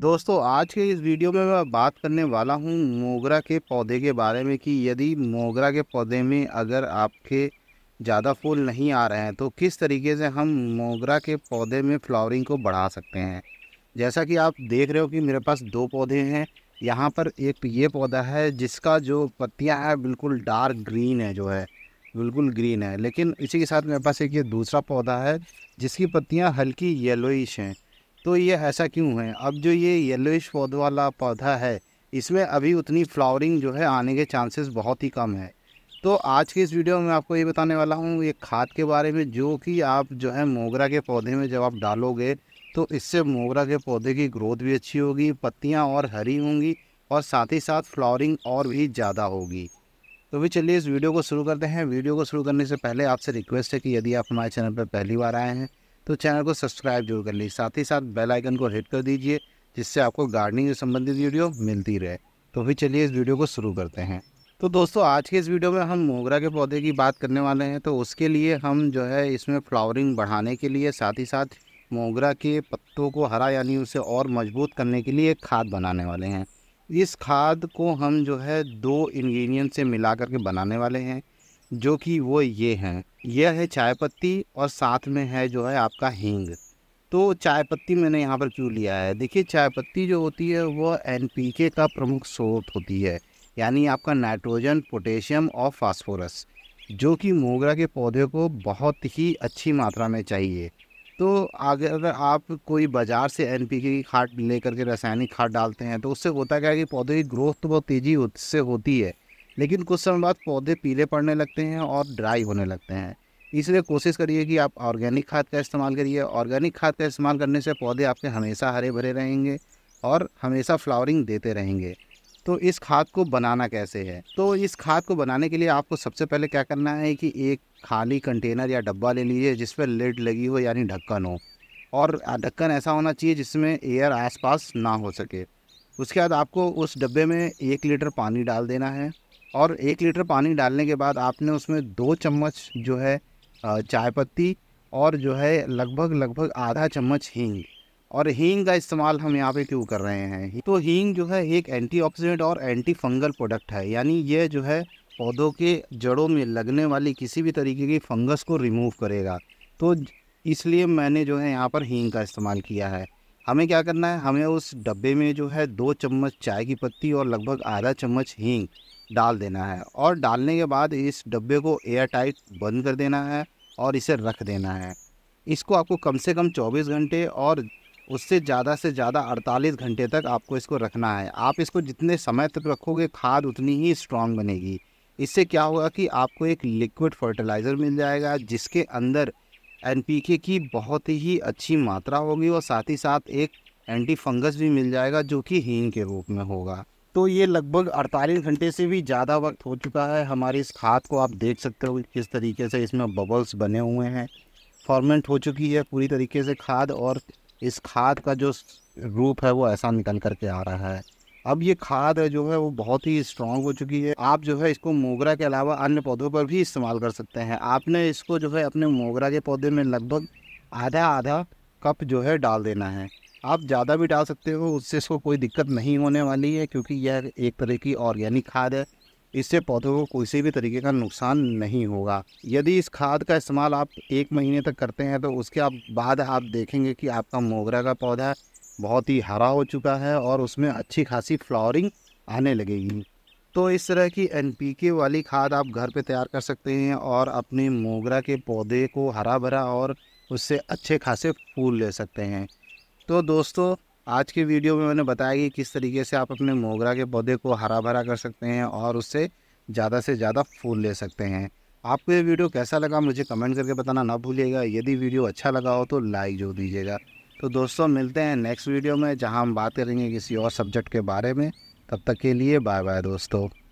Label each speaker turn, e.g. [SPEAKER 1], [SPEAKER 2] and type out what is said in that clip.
[SPEAKER 1] दोस्तों आज के इस वीडियो में मैं बात करने वाला हूँ मोगरा के पौधे के बारे में कि यदि मोगरा के पौधे में अगर आपके ज़्यादा फूल नहीं आ रहे हैं तो किस तरीके से हम मोगरा के पौधे में फ्लावरिंग को बढ़ा सकते हैं जैसा कि आप देख रहे हो कि मेरे पास दो पौधे हैं यहाँ पर एक ये पौधा है जिसका जो पत्तियाँ हैं बिल्कुल डार्क ग्रीन है जो है बिल्कुल ग्रीन है लेकिन इसी के साथ मेरे पास एक ये दूसरा पौधा है जिसकी पत्तियाँ हल्की येलोइश हैं तो ये ऐसा क्यों है अब जो ये येलोइश पौध वाला पौधा है इसमें अभी उतनी फ्लावरिंग जो है आने के चांसेस बहुत ही कम है तो आज के इस वीडियो में आपको ये बताने वाला हूँ ये खाद के बारे में जो कि आप जो है मोगरा के पौधे में जब आप डालोगे तो इससे मोगरा के पौधे की ग्रोथ भी अच्छी होगी पत्तियाँ और हरी होंगी और साथ ही साथ फ्लावरिंग और भी ज़्यादा होगी तो भी चलिए इस वीडियो को शुरू करते हैं वीडियो को शुरू करने से पहले आपसे रिक्वेस्ट है कि यदि आप हमारे चैनल पर पहली बार आए हैं तो चैनल को सब्सक्राइब जरूर कर लीजिए साथ ही साथ बेल आइकन को हिट कर दीजिए जिससे आपको गार्डनिंग से संबंधित वीडियो मिलती रहे तो फिर चलिए इस वीडियो को शुरू करते हैं तो दोस्तों आज के इस वीडियो में हम मोगरा के पौधे की बात करने वाले हैं तो उसके लिए हम जो है इसमें फ्लावरिंग बढ़ाने के लिए साथ ही साथ मोगरा के पत्तों को हरा यानी उसे और मजबूत करने के लिए खाद बनाने वाले हैं इस खाद को हम जो है दो इन्ग्रीडियंट से मिला करके बनाने वाले हैं जो कि वो ये हैं यह है चाय पत्ती और साथ में है जो है आपका हींग तो चाय पत्ती मैंने यहाँ पर क्यों लिया है देखिए चाय पत्ती जो होती है वह एन का प्रमुख स्रोत होती है यानी आपका नाइट्रोजन पोटेशियम और फास्फोरस जो कि मोगरा के पौधे को बहुत ही अच्छी मात्रा में चाहिए तो अगर आप कोई बाज़ार से एन की खाद लेकर के रासायनिक खाद डालते हैं तो उससे होता क्या है कि पौधे की ग्रोथ तो बहुत तेज़ी से होती है लेकिन कुछ समय बाद पौधे पीले पड़ने लगते हैं और ड्राई होने लगते हैं इसलिए कोशिश करिए कि आप ऑर्गेनिक खाद का इस्तेमाल करिए ऑर्गेनिक खाद का इस्तेमाल करने से पौधे आपके हमेशा हरे भरे रहेंगे और हमेशा फ्लावरिंग देते रहेंगे तो इस खाद को बनाना कैसे है तो इस खाद को बनाने के लिए आपको सबसे पहले क्या करना है कि एक खाली कंटेनर या डब्बा ले लीजिए जिस पर लेड लगी हो यानी ढक्कन हो और ढक्कन ऐसा होना चाहिए जिसमें एयर आसपास ना हो सके उसके बाद आपको उस डब्बे में एक लीटर पानी डाल देना है और एक लीटर पानी डालने के बाद आपने उसमें दो चम्मच जो है चाय पत्ती और जो है लगभग लगभग आधा चम्मच हींग और हींग का इस्तेमाल हम यहाँ पे क्यों कर रहे हैं तो हींग जो है एक एंटीऑक्सीडेंट और एंटी फंगल प्रोडक्ट है यानी ये जो है पौधों के जड़ों में लगने वाली किसी भी तरीके की फंगस को रिमूव करेगा तो इसलिए मैंने जो है यहाँ पर हींग का इस्तेमाल किया है हमें क्या करना है हमें उस डब्बे में जो है दो चम्मच चाय की पत्ती और लगभग आधा चम्मच हींग डाल देना है और डालने के बाद इस डब्बे को एयर टाइट बंद कर देना है और इसे रख देना है इसको आपको कम से कम 24 घंटे और उससे ज़्यादा से ज़्यादा 48 घंटे तक आपको इसको रखना है आप इसको जितने समय तक रखोगे खाद उतनी ही स्ट्रॉन्ग बनेगी इससे क्या होगा कि आपको एक लिक्विड फर्टिलाइज़र मिल जाएगा जिसके अंदर एन की बहुत ही अच्छी मात्रा होगी और साथ ही साथ एक एंटी फंगस भी मिल जाएगा जो कि हींग के रूप में होगा तो ये लगभग 48 घंटे से भी ज़्यादा वक्त हो चुका है हमारी इस खाद को आप देख सकते हो किस तरीके से इसमें बबल्स बने हुए हैं फॉर्मेंट हो चुकी है पूरी तरीके से खाद और इस खाद का जो रूप है वो ऐसा निकल करके आ रहा है अब ये खाद है जो है वो बहुत ही स्ट्रांग हो चुकी है आप जो है इसको मोगरा के अलावा अन्य पौधों पर भी इस्तेमाल कर सकते हैं आपने इसको जो है अपने मोगरा के पौधे में लगभग आधा आधा कप जो है डाल देना है आप ज़्यादा भी डाल सकते हो उससे इसको कोई दिक्कत नहीं होने वाली है क्योंकि यह एक तरह की ऑर्गेनिक खाद है इससे पौधों को किसी भी तरीके का नुकसान नहीं होगा यदि इस खाद का इस्तेमाल आप एक महीने तक करते हैं तो उसके आप बाद आप देखेंगे कि आपका मोगरा का पौधा बहुत ही हरा हो चुका है और उसमें अच्छी खासी फ्लावरिंग आने लगेगी तो इस तरह की एन वाली खाद आप घर पे तैयार कर सकते हैं और अपने मोगरा के पौधे को हरा भरा और उससे अच्छे खासे फूल ले सकते हैं तो दोस्तों आज के वीडियो में मैंने बताया कि किस तरीके से आप अपने मोगरा के पौधे को हरा भरा कर सकते हैं और उससे ज़्यादा से ज़्यादा फूल ले सकते हैं आपको ये वीडियो कैसा लगा मुझे कमेंट करके बताना ना भूलिएगा यदि वीडियो अच्छा लगा हो तो लाइक जो दीजिएगा तो दोस्तों मिलते हैं नेक्स्ट वीडियो में जहां हम बात करेंगे किसी और सब्जेक्ट के बारे में तब तक के लिए बाय बाय दोस्तों